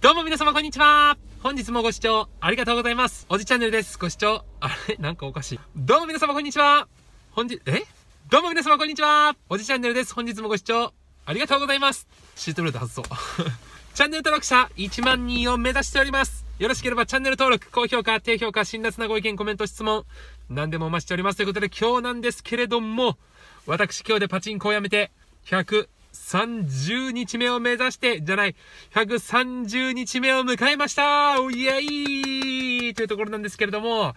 どうも皆様こんにちは本日もご視聴ありがとうございます。おじチャンネルです。ご視聴、あれなんかおかしい。どうも皆様こんにちは本日、えどうも皆様こんにちはおじチャンネルです。本日もご視聴ありがとうございます。シートベルト外そう。チャンネル登録者1万人を目指しております。よろしければチャンネル登録、高評価、低評価、辛辣なご意見、コメント、質問、何でもお待ちしております。ということで今日なんですけれども、私今日でパチンコをやめて100、130日目を目指して、じゃない、130日目を迎えましたおいやいというところなんですけれども、ま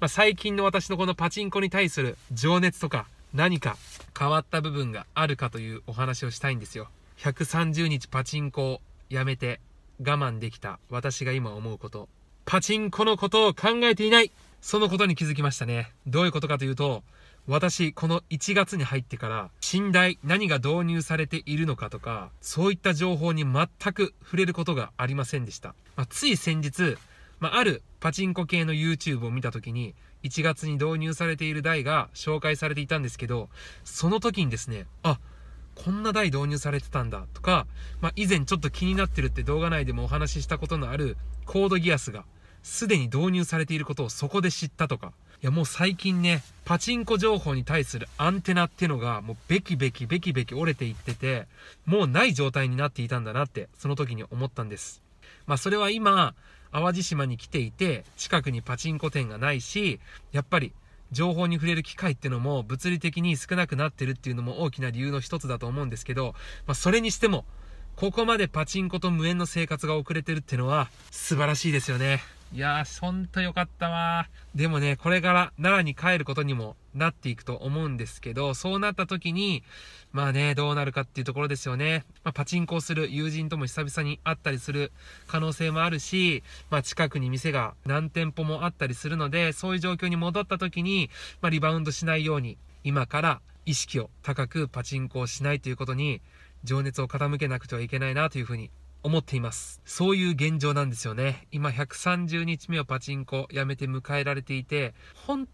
あ、最近の私のこのパチンコに対する情熱とか、何か変わった部分があるかというお話をしたいんですよ。130日パチンコをやめて我慢できた私が今思うこと。パチンコのことを考えていないそのことに気づきましたね。どういうことかというと、私、この1月に入ってから、寝台、何が導入されているのかとか、そういった情報に全く触れることがありませんでした。まあ、つい先日、まあ、あるパチンコ系の YouTube を見た時に、1月に導入されている台が紹介されていたんですけど、その時にですね、あ、こんな台導入されてたんだとか、まあ、以前ちょっと気になってるって動画内でもお話ししたことのあるコードギアスがすでに導入されていることをそこで知ったとか、いやもう最近ね、パチンコ情報に対するアンテナってのが、もうべきべきべきべき折れていってて、もうない状態になっていたんだなって、その時に思ったんです。まあそれは今、淡路島に来ていて、近くにパチンコ店がないし、やっぱり情報に触れる機会ってのも物理的に少なくなってるっていうのも大きな理由の一つだと思うんですけど、まあそれにしても、ここまでパチンコと無縁の生活が遅れてるってのは素晴らしいですよね。いやー、ほんとよかったわでもね、これから奈良に帰ることにもなっていくと思うんですけど、そうなった時に、まあね、どうなるかっていうところですよね。まあ、パチンコをする友人とも久々に会ったりする可能性もあるし、まあ近くに店が何店舗もあったりするので、そういう状況に戻った時に、まあリバウンドしないように、今から意識を高くパチンコをしないということに、情熱を傾けなくてはいけないなというふうに思っています。そういう現状なんですよね。今130日目をパチンコやめて迎えられていて、本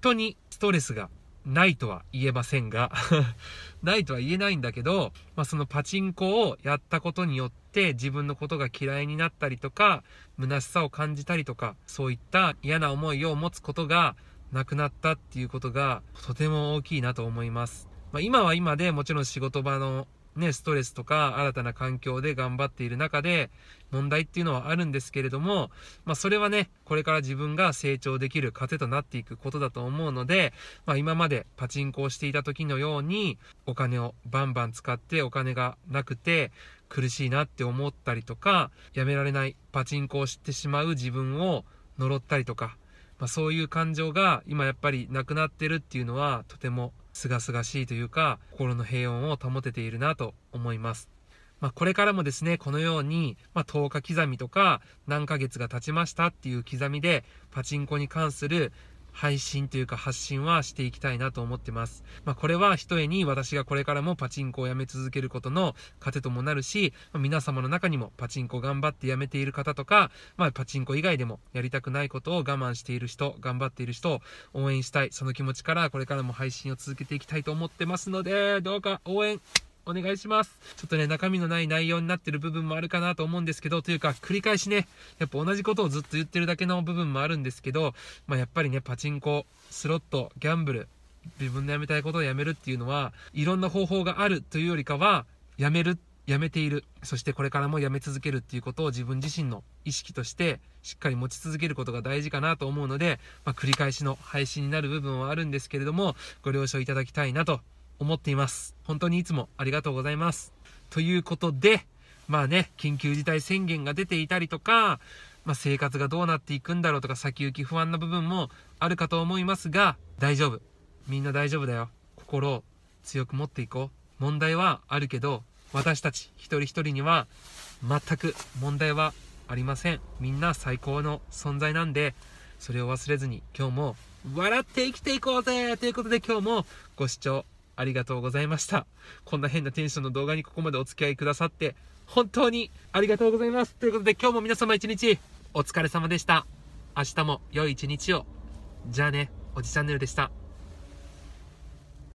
当にストレスがないとは言えませんが ないとは言えないんだけど、まあ、そのパチンコをやったことによって自分のことが嫌いになったりとか、虚しさを感じたりとか、そういった嫌な思いを持つことがなくなったっていうことがとても大きいなと思います。まあ、今は今でもちろん仕事場のね、ストレスとか新たな環境で頑張っている中で問題っていうのはあるんですけれども、まあそれはね、これから自分が成長できる糧となっていくことだと思うので、まあ今までパチンコをしていた時のようにお金をバンバン使ってお金がなくて苦しいなって思ったりとか、やめられないパチンコをしてしまう自分を呪ったりとか、まあそういう感情が今やっぱりなくなってるっていうのはとても清々しいというか、心の平穏を保てているなと思います。まあ、これからもですね、このように、まあ、10日刻みとか、何ヶ月が経ちましたっていう刻みで、パチンコに関する配信というか発信はしていきたいなと思ってます。まあ、これはひとえに私がこれからもパチンコをやめ続けることの糧ともなるし、ま皆様の中にもパチンコ頑張ってやめている方とか、まあ、パチンコ以外でもやりたくないことを我慢している人、頑張っている人を応援したい、その気持ちからこれからも配信を続けていきたいと思ってますので、どうか応援お願いします。ちょっとね、中身のない内容になってる部分もあるかなと思うんですけど、というか、繰り返しね、やっぱ同じことをずっと言ってるだけの部分もあるんですけど、まあ、やっぱりね、パチンコ、スロット、ギャンブル、自分のやめたいことをやめるっていうのは、いろんな方法があるというよりかは、やめる、やめている、そしてこれからもやめ続けるっていうことを自分自身の意識として、しっかり持ち続けることが大事かなと思うので、まあ、繰り返しの配信になる部分はあるんですけれども、ご了承いただきたいなと思っています。本当にいつもありがとうございます。ということで、まあね、緊急事態宣言が出ていたりとか、まあ、生活がどうなっていくんだろうとか先行き不安な部分もあるかと思いますが、大丈夫。みんな大丈夫だよ。心を強く持っていこう。問題はあるけど、私たち一人一人には全く問題はありません。みんな最高の存在なんで、それを忘れずに今日も笑って生きていこうぜということで今日もご視聴ありがとうございました。こんな変なテンションの動画にここまでお付き合いくださって、本当にありがとうございます。ということで今日も皆様一日お疲れ様でした。明日も良い一日を。じゃあね、おじチャンネルでした。